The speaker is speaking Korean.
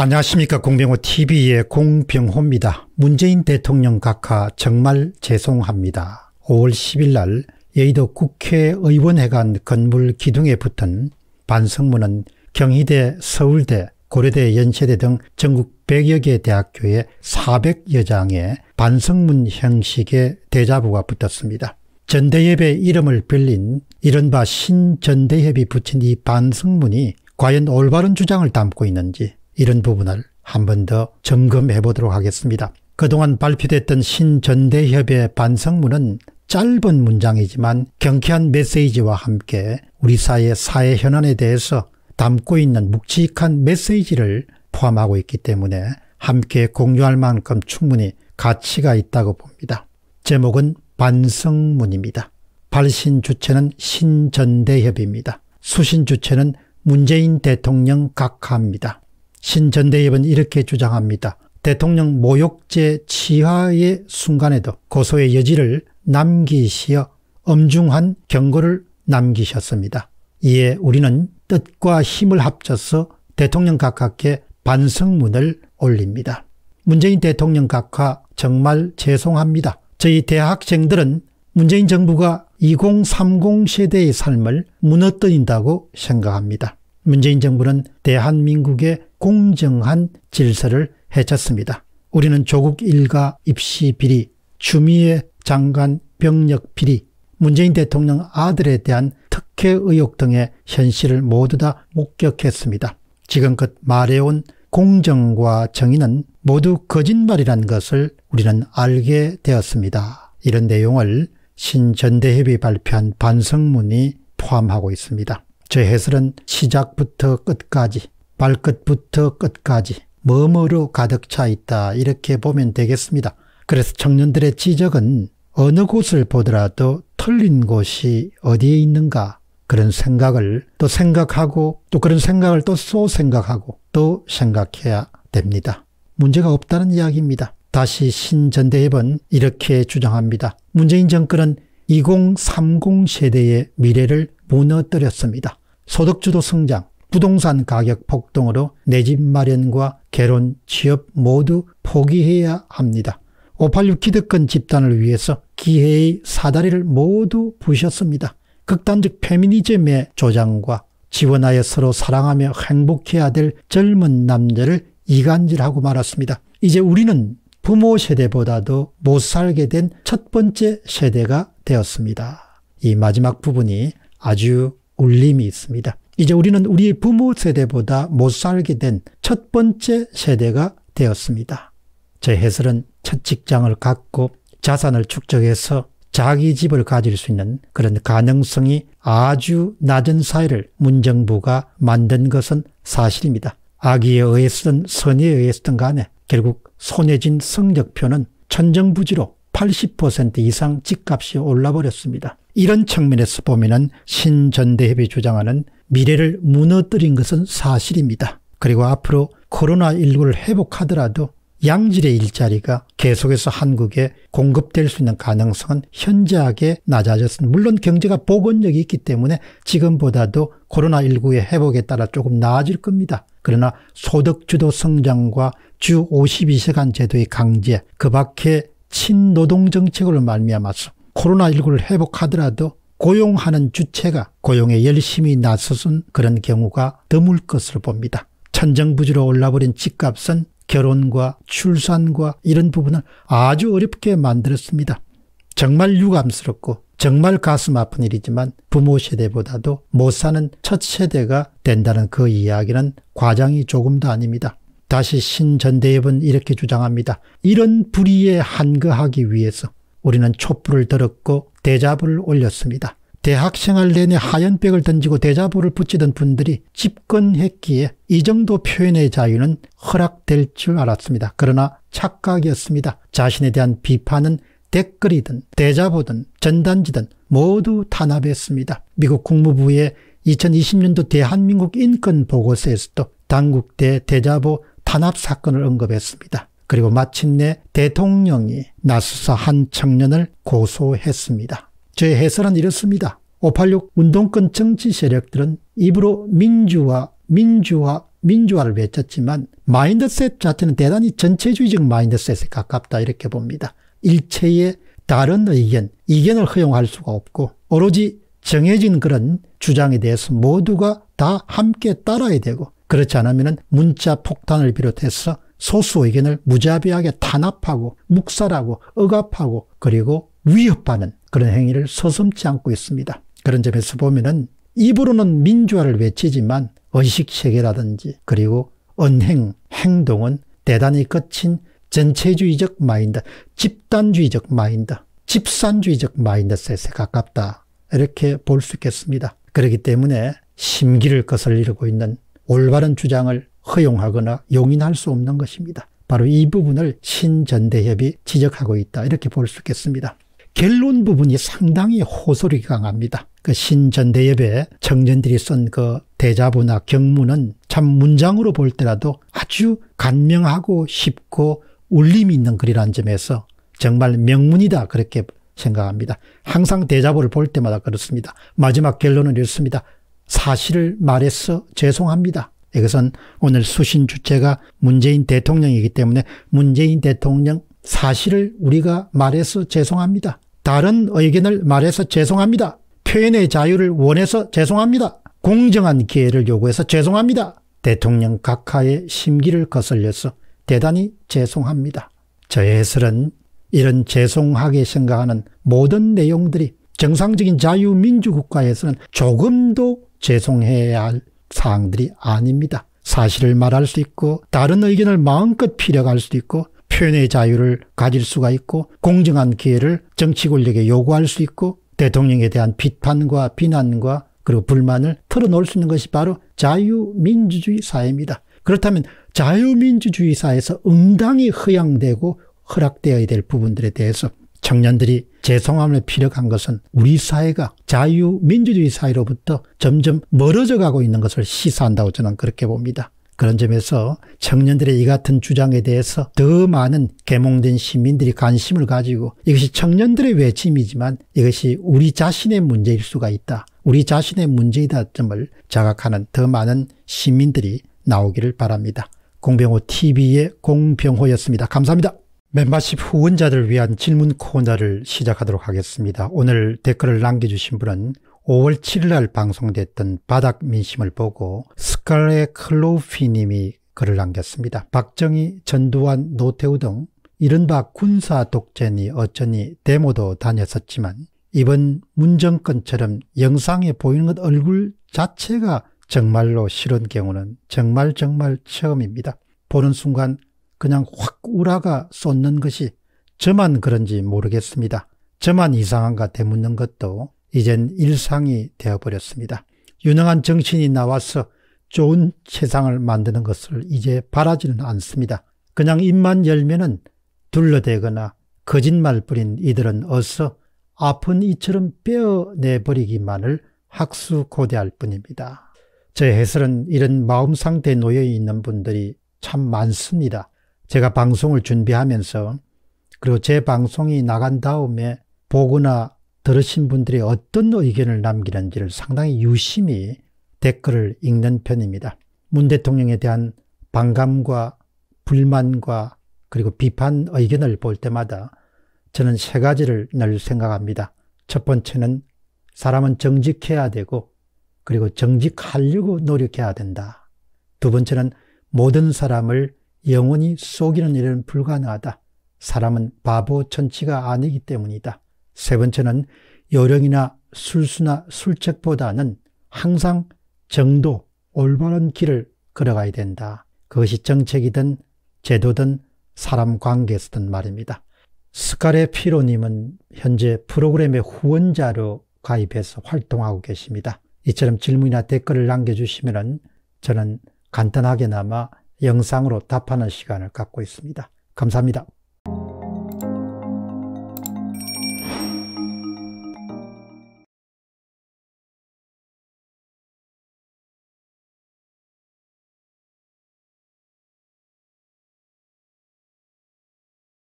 안녕하십니까 공병호 TV의 공병호입니다. 문재인 대통령 각하 정말 죄송합니다. 5월 10일 날 여의도 국회의원회관 건물 기둥에 붙은 반성문은 경희대, 서울대, 고려대, 연세대 등 전국 100여 개 대학교의 400여 장의 반성문 형식의 대자보가 붙었습니다. 전대협의 이름을 빌린 이른바 신전대협이 붙인 이 반성문이 과연 올바른 주장을 담고 있는지 이런 부분을 한 번 더 점검해 보도록 하겠습니다. 그동안 발표됐던 신전대협의 반성문은 짧은 문장이지만 경쾌한 메시지와 함께 우리 사회 의 사회 현안에 대해서 담고 있는 묵직한 메시지를 포함하고 있기 때문에 함께 공유할 만큼 충분히 가치가 있다고 봅니다. 제목은 반성문입니다. 발신 주체는 신전대협입니다. 수신 주체는 문재인 대통령 각하입니다. 신전대협은 이렇게 주장합니다. 대통령 모욕죄 치하의 순간에도 고소의 여지를 남기시어 엄중한 경고를 남기셨습니다. 이에 우리는 뜻과 힘을 합쳐서 대통령 각하께 반성문을 올립니다. 문재인 대통령 각하 정말 죄송합니다. 저희 대학생들은 문재인 정부가 2030 세대의 삶을 무너뜨린다고 생각합니다. 문재인 정부는 대한민국의 공정한 질서를 해쳤습니다. 우리는 조국 일가 입시 비리, 추미애 장관 병력 비리, 문재인 대통령 아들에 대한 특혜 의혹 등의 현실을 모두 다 목격했습니다. 지금껏 말해온 공정과 정의는 모두 거짓말이란 것을 우리는 알게 되었습니다. 이런 내용을 신전대협이 발표한 반성문이 포함하고 있습니다. 저 해설은 시작부터 끝까지 발끝부터 끝까지 머무로 가득 차 있다 이렇게 보면 되겠습니다. 그래서 청년들의 지적은 어느 곳을 보더라도 틀린 곳이 어디에 있는가 그런 생각을 또 생각하고 또 그런 생각을 또 쏘 생각하고 또 생각해야 됩니다. 문제가 없다는 이야기입니다. 다시 신전대협은 이렇게 주장합니다. 문재인 정권은 2030 세대의 미래를 무너뜨렸습니다. 소득주도 성장, 부동산 가격 폭등으로 내 집 마련과 결혼, 취업 모두 포기해야 합니다. 586 기득권 집단을 위해서 기회의 사다리를 모두 부셨습니다. 극단적 페미니즘의 조장과 지원하여 서로 사랑하며 행복해야 될 젊은 남자를 이간질하고 말았습니다. 이제 우리는 부모 세대보다도 못 살게 된 첫 번째 세대가 되었습니다. 이 마지막 부분이 아주 울림이 있습니다. 이제 우리는 우리 부모 세대보다 못 살게 된 첫 번째 세대가 되었습니다. 제 해설은 첫 직장을 갖고 자산을 축적해서 자기 집을 가질 수 있는 그런 가능성이 아주 낮은 사회를 문정부가 만든 것은 사실입니다. 악의에 의해서든 선의에 의해서든 간에 결국 손해진 성적표는 천정부지로 80% 이상 집값이 올라버렸습니다. 이런 측면에서 보면 신전대협이 주장하는 미래를 무너뜨린 것은 사실입니다. 그리고 앞으로 코로나19를 회복하더라도 양질의 일자리가 계속해서 한국에 공급될 수 있는 가능성은 현저하게 낮아졌습니다. 물론 경제가 복원력이 있기 때문에 지금보다도 코로나19의 회복에 따라 조금 나아질 겁니다. 그러나 소득주도 성장과 주 52시간 제도의 강제, 그 밖에 친노동 정책으로 말미암아서 코로나19를 회복하더라도 고용하는 주체가 고용에 열심히 나서선 그런 경우가 드물 것으로 봅니다. 천정부지로 올라버린 집값은 결혼과 출산과 이런 부분을 아주 어렵게 만들었습니다. 정말 유감스럽고 정말 가슴 아픈 일이지만 부모 세대보다도 못 사는 첫 세대가 된다는 그 이야기는 과장이 조금도 아닙니다. 다시 신전대협은 이렇게 주장합니다. 이런 불의에 한거하기 위해서 우리는 촛불을 들었고 대자부를 올렸습니다. 대학생활 내내 하얀백을 던지고 대자보를 붙이던 분들이 집권했기에 이 정도 표현의 자유는 허락될 줄 알았습니다. 그러나 착각이었습니다. 자신에 대한 비판은 댓글이든 대자보든 전단지든 모두 탄압했습니다. 미국 국무부의 2020년도 대한민국 인권보고서에서도 당국 대 대자보 탄압 사건을 언급했습니다. 그리고 마침내 대통령이 나수사한 청년을 고소했습니다. 제 해설은 이렇습니다. 586 운동권 정치 세력들은 입으로 민주화, 민주화, 민주화를 외쳤지만 마인드셋 자체는 대단히 전체주의적 마인드셋에 가깝다 이렇게 봅니다. 일체의 다른 의견, 이견을 허용할 수가 없고 오로지 정해진 그런 주장에 대해서 모두가 다 함께 따라야 되고 그렇지 않으면 문자 폭탄을 비롯해서 소수 의견을 무자비하게 탄압하고 묵살하고 억압하고 그리고 위협하는 그런 행위를 서슴지 않고 있습니다. 그런 점에서 보면은 입으로는 민주화를 외치지만 의식 체계라든지 그리고 언행, 행동은 대단히 거친 전체주의적 마인드, 집단주의적 마인드, 집산주의적 마인드셋에 가깝다. 이렇게 볼 수 있겠습니다. 그렇기 때문에 심기를 거슬리고 있는 올바른 주장을 허용하거나 용인할 수 없는 것입니다. 바로 이 부분을 신전대협이 지적하고 있다 이렇게 볼 수 있겠습니다. 결론 부분이 상당히 호소력이 강합니다. 그 신전대협의 청년들이 쓴 그 대자부나 경문은 참 문장으로 볼 때라도 아주 간명하고 쉽고 울림이 있는 글이라는 점에서 정말 명문이다 그렇게 생각합니다. 항상 대자보를 볼 때마다 그렇습니다. 마지막 결론은 이렇습니다. 사실을 말해서 죄송합니다. 이것은 오늘 수신 주체가 문재인 대통령이기 때문에 문재인 대통령 사실을 우리가 말해서 죄송합니다. 다른 의견을 말해서 죄송합니다. 표현의 자유를 원해서 죄송합니다. 공정한 기회를 요구해서 죄송합니다. 대통령 각하의 심기를 거슬려서 대단히 죄송합니다. 저의 해설은 이런 죄송하게 생각하는 모든 내용들이 정상적인 자유민주국가에서는 조금도 죄송해야 할 사항들이 아닙니다. 사실을 말할 수 있고 다른 의견을 마음껏 피력할 수 있고 표현의 자유를 가질 수가 있고 공정한 기회를 정치 권력에 요구할 수 있고 대통령에 대한 비판과 비난과 그리고 불만을 털어놓을 수 있는 것이 바로 자유민주주의 사회입니다. 그렇다면 자유민주주의 사회에서 응당히 허양되고 허락되어야 될 부분들에 대해서 청년들이 죄송함을 피력한 것은 우리 사회가 자유민주주의 사회로부터 점점 멀어져 가고 있는 것을 시사한다고 저는 그렇게 봅니다. 그런 점에서 청년들의 이 같은 주장에 대해서 더 많은 계몽된 시민들이 관심을 가지고 이것이 청년들의 외침이지만 이것이 우리 자신의 문제일 수가 있다. 우리 자신의 문제이다 점을 자각하는 더 많은 시민들이 나오기를 바랍니다. 공병호 TV의 공병호였습니다. 감사합니다. 멤버십 후원자들 위한 질문 코너를 시작하도록 하겠습니다. 오늘 댓글을 남겨주신 분은 5월 7일 날 방송됐던 바닥 민심을 보고 스칼의 클로피 님이 글을 남겼습니다. 박정희, 전두환, 노태우 등 이른바 군사 독재니 어쩌니 데모도 다녔었지만 이번 문정권처럼 영상에 보이는 것 얼굴 자체가 정말로 싫은 경우는 정말 정말 처음입니다. 보는 순간 그냥 확 우라가 쏟는 것이 저만 그런지 모르겠습니다. 저만 이상한가 되묻는 것도 이젠 일상이 되어버렸습니다. 유능한 정신이 나와서 좋은 세상을 만드는 것을 이제 바라지는 않습니다. 그냥 입만 열면은 둘러대거나 거짓말 뿌린 이들은 어서 아픈 이처럼 빼어내버리기만을 학수고대할 뿐입니다. 제 해설은 이런 마음 상태에 놓여 있는 분들이 참 많습니다. 제가 방송을 준비하면서 그리고 제 방송이 나간 다음에 보거나 들으신 분들이 어떤 의견을 남기는지를 상당히 유심히 댓글을 읽는 편입니다. 문 대통령에 대한 반감과 불만과 그리고 비판 의견을 볼 때마다 저는 세 가지를 늘 생각합니다. 첫 번째는 사람은 정직해야 되고 그리고 정직하려고 노력해야 된다. 두 번째는 모든 사람을 영원히 속이는 일은 불가능하다. 사람은 바보 전치가 아니기 때문이다. 세 번째는 요령이나 술수나 술책보다는 항상 정도, 올바른 길을 걸어가야 된다. 그것이 정책이든 제도든 사람 관계에서든 말입니다. 스카레 피로님은 현재 프로그램의 후원자로 가입해서 활동하고 계십니다. 이처럼 질문이나 댓글을 남겨주시면 저는 간단하게나마 영상으로 답하는 시간을 갖고 있습니다. 감사합니다.